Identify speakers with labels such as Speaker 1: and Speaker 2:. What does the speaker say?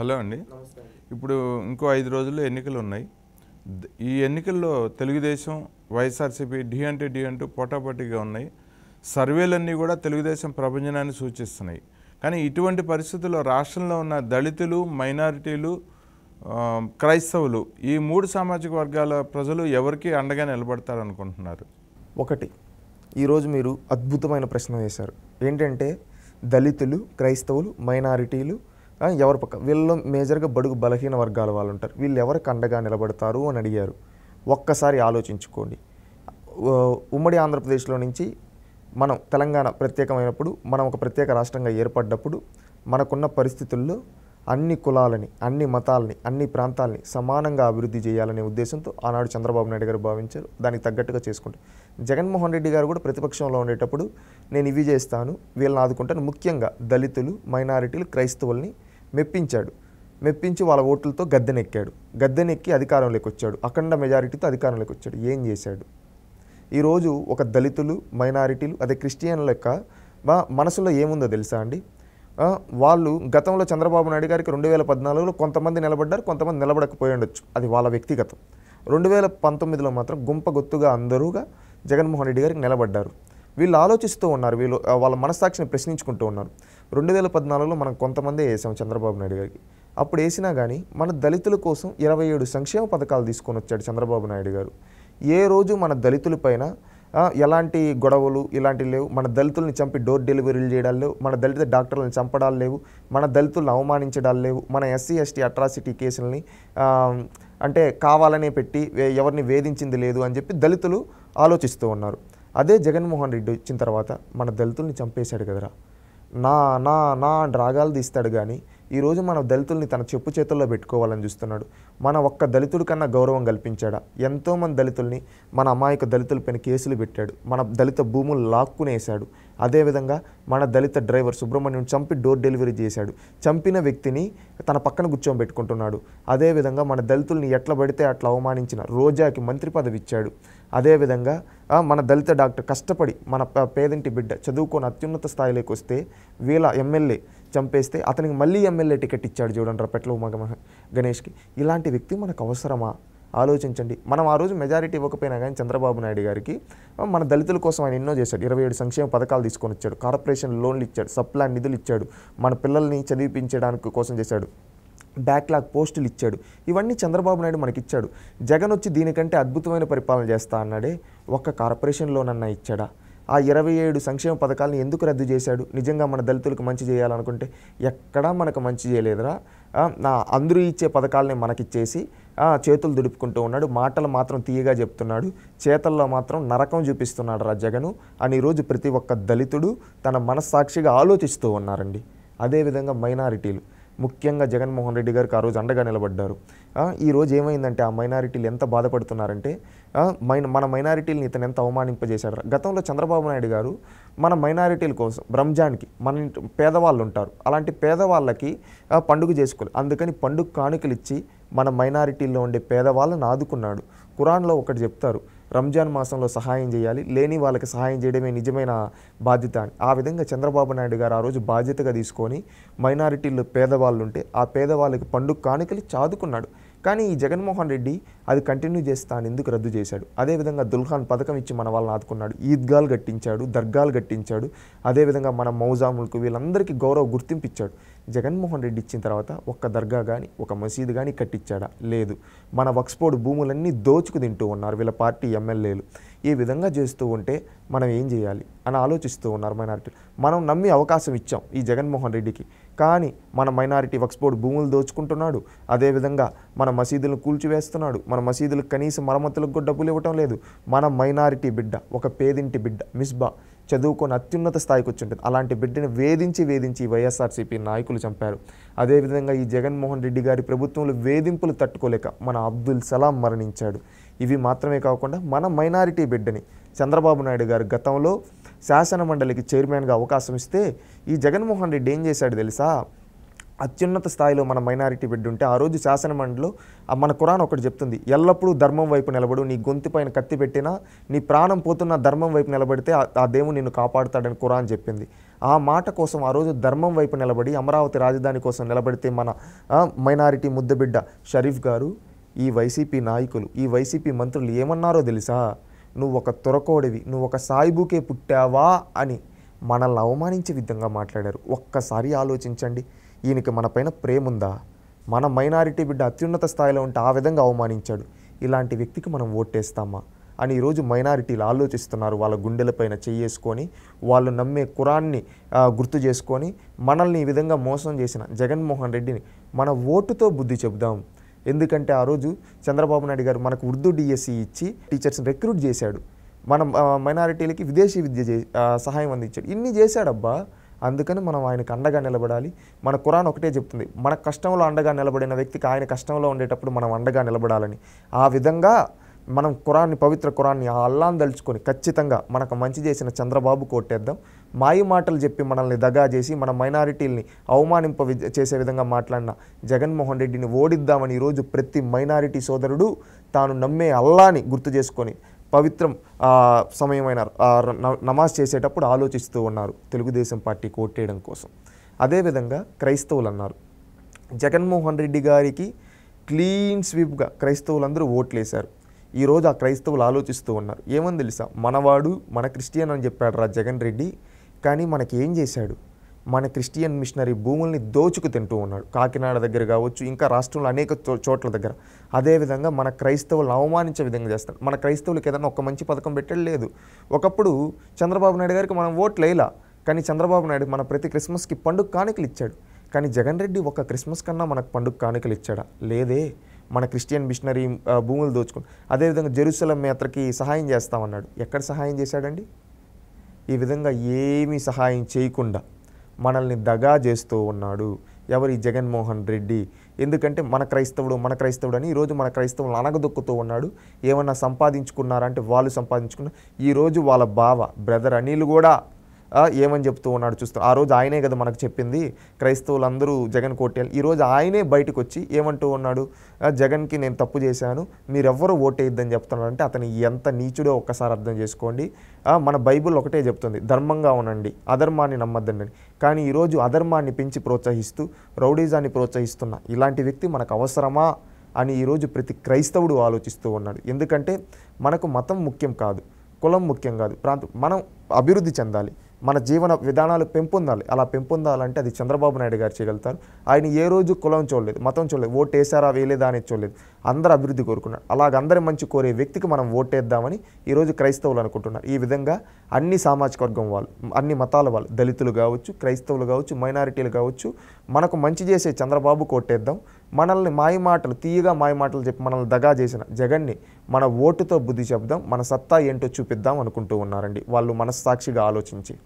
Speaker 1: hello అండి ఇప్పుడు ఇంకో ఐదు రోజుల్లో ఎన్నికలు ఉన్నాయి ఈ ఎన్నికల్లో తెలుగుదేశం వైఎస్ఆర్సీపీ డి అంటే డి అంటూ పోటాపోటీగా ఉన్నాయి సర్వేలన్నీ కూడా తెలుగుదేశం ప్రపంచనాన్ని సూచిస్తున్నాయి కానీ ఇటువంటి పరిస్థితుల్లో రాష్ట్రంలో ఉన్న దళితులు మైనారిటీలు క్రైస్తవులు ఈ మూడు సామాజిక వర్గాల ప్రజలు ఎవరికి అండగా నిలబడతారనుకుంటున్నారు ఒకటి ఈరోజు మీరు అద్భుతమైన ప్రశ్న వేశారు ఏంటంటే దళితులు క్రైస్తవులు మైనారిటీలు ఎవరి పక్క వీళ్ళలో మేజర్గా బడుగు బలహీన వర్గాల వాళ్ళు ఉంటారు వీళ్ళు ఎవరికి అండగా నిలబడతారు అని అడిగారు ఒక్కసారి ఆలోచించుకోండి ఉమ్మడి ఆంధ్రప్రదేశ్లో నుంచి మనం తెలంగాణ ప్రత్యేకమైనప్పుడు మనం ఒక ప్రత్యేక రాష్ట్రంగా ఏర్పడ్డప్పుడు మనకున్న పరిస్థితుల్లో అన్ని కులాలని అన్ని మతాలని అన్ని ప్రాంతాలని సమానంగా అభివృద్ధి చేయాలనే ఉద్దేశంతో ఆనాడు చంద్రబాబు నాయుడు గారు భావించారు దానికి తగ్గట్టుగా చేసుకుంటారు జగన్మోహన్ రెడ్డి గారు కూడా ప్రతిపక్షంలో ఉండేటప్పుడు నేను ఇవి చేస్తాను వీళ్ళని ఆదుకుంటాను ముఖ్యంగా దళితులు మైనారిటీలు క్రైస్తవుల్ని మెప్పించాడు మెప్పించి వాళ్ళ ఓట్లతో గద్దెనెక్కాడు గద్దెనెక్కి అధికారంలోకి వచ్చాడు అఖండ మెజారిటీతో అధికారంలోకి వచ్చాడు ఏం చేశాడు ఈరోజు ఒక దళితులు మైనారిటీలు అదే క్రిస్టియన్ల యొక్క మనసులో ఏముందో తెలుసా అండి వాళ్ళు గతంలో చంద్రబాబు నాయుడు గారికి రెండు వేల పద్నాలుగులో కొంతమంది నిలబడ్డారు కొంతమంది నిలబడకపోయి ఉండొచ్చు అది వాళ్ళ వ్యక్తిగతం రెండు వేల పంతొమ్మిదిలో మాత్రం గుంప గొత్తుగా అందరూగా జగన్మోహన్ రెడ్డి గారికి నిలబడ్డారు వీళ్ళు ఆలోచిస్తూ ఉన్నారు వీళ్ళు వాళ్ళ మనస్సాక్షిని ప్రశ్నించుకుంటూ ఉన్నారు రెండు వేల పద్నాలుగులో మనం కొంతమంది వేసాం చంద్రబాబు నాయుడు గారికి అప్పుడు వేసినా కానీ మన దళితుల కోసం ఇరవై ఏడు సంక్షేమ పథకాలు తీసుకొని వచ్చాడు చంద్రబాబు నాయుడు గారు ఏ రోజు మన దళితులపైన ఎలాంటి గొడవలు ఇలాంటివి లేవు మన దళితుల్ని చంపి డోర్ డెలివరీలు చేయడాలు లేవు మన దళిత డాక్టర్లను చంపడాలు లేవు మన దళితులను అవమానించడాలు లేవు మన ఎస్సీ ఎస్టీ అట్రాసిటీ కేసులని అంటే కావాలనే పెట్టి ఎవరిని వేధించింది లేదు అని చెప్పి దళితులు ఆలోచిస్తూ ఉన్నారు అదే జగన్మోహన్ రెడ్డి వచ్చిన తర్వాత మన దళితుల్ని చంపేశాడు కదరా నా నా నా రాగాలు తీస్తాడు కానీ ఈరోజు మన దళితుల్ని తన చెప్పు చేతుల్లో పెట్టుకోవాలని చూస్తున్నాడు మన ఒక్క దళితుడి కన్నా గౌరవం కల్పించాడా ఎంతోమంది దళితుల్ని మన అమాయక దళితులపైన కేసులు పెట్టాడు మన దళిత భూములు లాక్కునేసాడు అదేవిధంగా మన దళిత డ్రైవర్ సుబ్రహ్మణ్యం చంపి డోర్ డెలివరీ చేశాడు చంపిన వ్యక్తిని తన పక్కన పెట్టుకుంటున్నాడు అదేవిధంగా మన దళితుల్ని ఎట్ల పడితే అట్లా అవమానించిన రోజాకి మంత్రి పదవి ఇచ్చాడు అదేవిధంగా మన దళిత డాక్టర్ కష్టపడి మన పేదింటి బిడ్డ చదువుకొని అత్యున్నత స్థాయిలోకి వస్తే వీళ్ళ ఎమ్మెల్యే చంపేస్తే అతనికి మళ్ళీ ఎమ్మెల్యే టికెట్ ఇచ్చాడు చూడండి పెట్ల గణేష్కి ఇలాంటి వ్యక్తి మనకు అవసరమా ఆలోచించండి మనం ఆ రోజు మెజారిటీ ఇవ్వకపోయినా కానీ చంద్రబాబు నాయుడు గారికి మన దళితుల కోసం ఆయన ఎన్నో చేశాడు ఇరవై ఏడు సంక్షేమ పథకాలు తీసుకొని వచ్చాడు కార్పొరేషన్ లోన్లు ఇచ్చాడు సప్లాన్ నిధులు ఇచ్చాడు మన పిల్లల్ని చదివిపించడానికి కోసం చేశాడు బ్యాక్లాగ్ పోస్టులు ఇచ్చాడు ఇవన్నీ చంద్రబాబు నాయుడు మనకి ఇచ్చాడు జగన్ వచ్చి దీనికంటే అద్భుతమైన పరిపాలన చేస్తా అన్నాడే ఒక్క కార్పొరేషన్ లోన్ అన్నా ఇచ్చాడా ఆ ఇరవై ఏడు సంక్షేమ పథకాలను ఎందుకు రద్దు చేశాడు నిజంగా మన దళితులకు మంచి చేయాలనుకుంటే ఎక్కడా మనకు మంచి చేయలేదురా నా అందరూ ఇచ్చే పథకాలని మనకిచ్చేసి చేతులు దుడుపుకుంటూ ఉన్నాడు మాటలు మాత్రం తీయగా చెప్తున్నాడు చేతల్లో మాత్రం నరకం చూపిస్తున్నాడు రా జగను అని ఈరోజు ప్రతి ఒక్క దళితుడు తన మనస్సాక్షిగా ఆలోచిస్తూ ఉన్నారండి అదేవిధంగా మైనారిటీలు ముఖ్యంగా జగన్మోహన్ రెడ్డి గారికి ఆ రోజు అండగా నిలబడ్డారు ఈరోజు ఏమైందంటే ఆ మైనారిటీలు ఎంత బాధపడుతున్నారంటే మైన మన మైనారిటీలను ఇతను ఎంత అవమానింపజేశారు గతంలో చంద్రబాబు నాయుడు గారు మన మైనారిటీల కోసం రంజాన్కి మన పేదవాళ్ళు ఉంటారు అలాంటి పేదవాళ్ళకి పండుగ చేసుకోవాలి అందుకని పండుగ కానుకలు ఇచ్చి మన మైనారిటీల్లో ఉండే పేదవాళ్ళని ఆదుకున్నాడు కురాన్లో ఒకటి చెప్తారు రంజాన్ మాసంలో సహాయం చేయాలి లేని వాళ్ళకి సహాయం చేయడమే నిజమైన బాధ్యత ఆ విధంగా చంద్రబాబు నాయుడు గారు ఆ రోజు బాధ్యతగా తీసుకొని మైనారిటీల్లో పేదవాళ్ళు ఉంటే ఆ పేదవాళ్ళకి పండుగ కానుకలు చాదుకున్నాడు కానీ ఈ జగన్మోహన్ రెడ్డి అది కంటిన్యూ చేస్తాను ఎందుకు రద్దు చేశాడు అదేవిధంగా దుల్ఖాన్ పథకం ఇచ్చి మన వాళ్ళని ఆదుకున్నాడు ఈద్గాలు కట్టించాడు దర్గాలు కట్టించాడు అదేవిధంగా మన మౌజాములకు వీళ్ళందరికీ గౌరవ గుర్తింపు ఇచ్చాడు జగన్మోహన్ రెడ్డి ఇచ్చిన తర్వాత ఒక్క దర్గా కానీ ఒక మసీదు కానీ కట్టించాడా లేదు మన వక్స్పోర్డ్ భూములన్నీ దోచుకు తింటూ ఉన్నారు వీళ్ళ పార్టీ ఎమ్మెల్యేలు ఈ విధంగా చేస్తూ ఉంటే మనం ఏం చేయాలి అని ఆలోచిస్తూ ఉన్నారు మైనార్టీలు మనం నమ్మి అవకాశం ఇచ్చాం ఈ జగన్మోహన్ రెడ్డికి కానీ మన మైనారిటీ వక్స్ బోర్డు భూములు దోచుకుంటున్నాడు అదేవిధంగా మన మసీదులను కూల్చివేస్తున్నాడు మన మసీదులకు కనీసం మరమ్మతులకు కూడా డబ్బులు ఇవ్వటం లేదు మన మైనారిటీ బిడ్డ ఒక పేదింటి బిడ్డ మిస్బా చదువుకొని అత్యున్నత స్థాయికి వచ్చి ఉంటుంది అలాంటి బిడ్డని వేధించి వేధించి వైఎస్ఆర్సీపీ నాయకులు చంపారు అదేవిధంగా ఈ జగన్మోహన్ రెడ్డి గారి ప్రభుత్వంలో వేధింపులు తట్టుకోలేక మన అబ్దుల్ సలాం మరణించాడు ఇవి మాత్రమే కాకుండా మన మైనారిటీ బిడ్డని చంద్రబాబు నాయుడు గారు గతంలో శాసనమండలికి చైర్మన్గా అవకాశం ఇస్తే ఈ జగన్మోహన్ రెడ్డి ఏం చేశాడు తెలుసా అత్యున్నత స్థాయిలో మన మైనారిటీ బిడ్డ ఉంటే ఆ రోజు శాసనమండలిలో మన కురాన్ ఒకటి చెప్తుంది ఎల్లప్పుడూ ధర్మం వైపు నిలబడు నీ గొంతు పైన కత్తి పెట్టినా నీ ప్రాణం పోతున్న ధర్మం వైపు నిలబడితే ఆ దేవుడు నిన్ను కాపాడుతాడని కురాన్ చెప్పింది ఆ మాట కోసం ఆ రోజు ధర్మం వైపు నిలబడి అమరావతి రాజధాని కోసం నిలబడితే మన మైనారిటీ ముద్దబిడ్డ షరీఫ్ గారు ఈ వైసీపీ నాయకులు ఈ వైసీపీ మంత్రులు ఏమన్నారో తెలుసా నువ్వు ఒక తురకోడివి నువ్వు ఒక సాయిబుకే పుట్టావా అని మనల్ని అవమానించే విధంగా మాట్లాడారు ఒక్కసారి ఆలోచించండి ఈయనకి మన పైన ప్రేమ ఉందా మన మైనారిటీ బిడ్డ అత్యున్నత స్థాయిలో ఉంటే ఆ విధంగా అవమానించాడు ఇలాంటి వ్యక్తికి మనం ఓటేస్తామా అని ఈరోజు మైనారిటీలు ఆలోచిస్తున్నారు వాళ్ళ గుండెలపైన చేసుకొని వాళ్ళు నమ్మే కురాన్ని గుర్తు చేసుకొని మనల్ని ఈ విధంగా మోసం చేసిన జగన్మోహన్ రెడ్డిని మన ఓటుతో బుద్ధి చెబుదాం ఎందుకంటే ఆ రోజు చంద్రబాబు నాయుడు గారు మనకు ఉర్దూ డిఎస్సి e ఇచ్చి టీచర్స్ని రిక్రూట్ చేశాడు మనం మైనారిటీలకి విదేశీ విద్య సహాయం అందించాడు ఇన్ని చేశాడబ్బా అందుకని మనం ఆయనకు అండగా నిలబడాలి మన కురాన్ ఒకటే చెప్తుంది మన కష్టంలో అండగా నిలబడిన వ్యక్తికి ఆయన కష్టంలో ఉండేటప్పుడు మనం అండగా నిలబడాలని ఆ విధంగా మనం కురాన్ని పవిత్ర కురాన్ని ఆ అల్లాన్ని దలుచుకొని ఖచ్చితంగా మనకు మంచి చేసిన చంద్రబాబు కొట్టేద్దాం మాయి మాటలు చెప్పి మనల్ని దగా చేసి మన మైనారిటీల్ని అవమానింప చేసే విధంగా మాట్లాడిన జగన్మోహన్ రెడ్డిని ఓడిద్దామని ఈరోజు ప్రతి మైనారిటీ సోదరుడు తాను నమ్మే అల్లాని గుర్తు చేసుకొని పవిత్రం సమయమైన నమాజ్ చేసేటప్పుడు ఆలోచిస్తూ ఉన్నారు తెలుగుదేశం పార్టీ కోట్టేయడం కోసం అదేవిధంగా క్రైస్తవులు అన్నారు జగన్మోహన్ రెడ్డి గారికి క్లీన్ స్వీప్గా క్రైస్తవులందరూ ఓట్లేశారు ఈరోజు ఆ క్రైస్తవులు ఆలోచిస్తూ ఉన్నారు ఏమని తెలుసా మనవాడు మన క్రిస్టియన్ అని చెప్పాడు రా జగన్ రెడ్డి కానీ మనకి ఏం చేశాడు మన క్రిస్టియన్ మిషనరీ భూముల్ని దోచుకు తింటూ ఉన్నాడు కాకినాడ దగ్గర కావచ్చు ఇంకా రాష్ట్రంలో అనేక చోట్ల దగ్గర అదేవిధంగా మన క్రైస్తవులను అవమానించే విధంగా చేస్తాడు మన క్రైస్తవులకి ఏదైనా ఒక మంచి పథకం పెట్టడం లేదు ఒకప్పుడు చంద్రబాబు నాయుడు గారికి మనం ఓట్లు వేయలా కానీ చంద్రబాబు నాయుడు మన ప్రతి క్రిస్మస్కి పండుగ కానుకలు ఇచ్చాడు కానీ జగన్ రెడ్డి ఒక క్రిస్మస్ కన్నా మనకు పండుగ కానుకలు ఇచ్చాడా లేదే మన క్రిస్టియన్ మిషనరీ భూములు దోచుకుని అదేవిధంగా జెరూసలం యాత్రకి సహాయం చేస్తామన్నాడు ఎక్కడ సహాయం చేశాడండి ఈ విధంగా ఏమీ సహాయం చేయకుండా మనల్ని దగా చేస్తూ ఉన్నాడు ఎవరి జగన్మోహన్ రెడ్డి ఎందుకంటే మన క్రైస్తవుడు మన క్రైస్తవుడు అని ఈరోజు మన క్రైస్తవులు అనగదొక్కుతూ ఉన్నాడు ఏమన్నా సంపాదించుకున్నారంటే వాళ్ళు సంపాదించుకున్నారు ఈరోజు వాళ్ళ బావ బ్రదర్ అనిల్ కూడా ఏమని చెప్తూ ఉన్నాడు చూస్తాం ఆ రోజు ఆయనే కదా మనకు చెప్పింది క్రైస్తవులందరూ జగన్ కొట్టేయాలి ఈరోజు ఆయనే బయటకు వచ్చి ఏమంటూ ఉన్నాడు జగన్కి నేను తప్పు చేశాను మీరెవ్వరూ ఓటేయద్దని చెప్తున్నాడు అంటే అతను ఎంత నీచుడో ఒక్కసారి అర్థం చేసుకోండి మన బైబుల్ ఒకటే చెప్తుంది ధర్మంగా ఉండండి అధర్మాన్ని నమ్మద్దండి కానీ ఈరోజు అధర్మాన్ని పెంచి ప్రోత్సహిస్తూ రౌడీజాన్ని ప్రోత్సహిస్తున్న ఇలాంటి వ్యక్తి మనకు అవసరమా అని ఈరోజు ప్రతి క్రైస్తవుడు ఆలోచిస్తూ ఉన్నాడు ఎందుకంటే మనకు మతం ముఖ్యం కాదు కులం ముఖ్యం కాదు ప్రాంతం మనం అభివృద్ధి చెందాలి మన జీవన విధానాలు పెంపొందాలి అలా పెంపొందాలంటే అది చంద్రబాబు నాయుడు గారు చేయగలుగుతారు ఆయన ఏ రోజు కులం చూడలేదు మతం చూడలేదు ఓటు వేసారా వేయలేదా అనేది చూడలేదు అందరు అభివృద్ధి కోరుకున్నారు అలాగందరి మంచి కోరే వ్యక్తికి మనం ఓటేద్దామని ఈరోజు క్రైస్తవులు అనుకుంటున్నారు ఈ విధంగా అన్ని సామాజిక వర్గం వాళ్ళు అన్ని మతాల వాళ్ళు దళితులు కావచ్చు క్రైస్తవులు కావచ్చు మైనారిటీలు కావచ్చు మనకు మంచి చేసే చంద్రబాబు కోటేద్దాం మనల్ని మాయమాటలు తీయగా మాయమాటలు చెప్పి మనల్ని దగా చేసిన జగన్ని మన ఓటుతో బుద్ధి చెప్దాం మన సత్తా ఏంటో చూపిద్దాం అనుకుంటూ ఉన్నారండి వాళ్ళు మనస్సాక్షిగా ఆలోచించి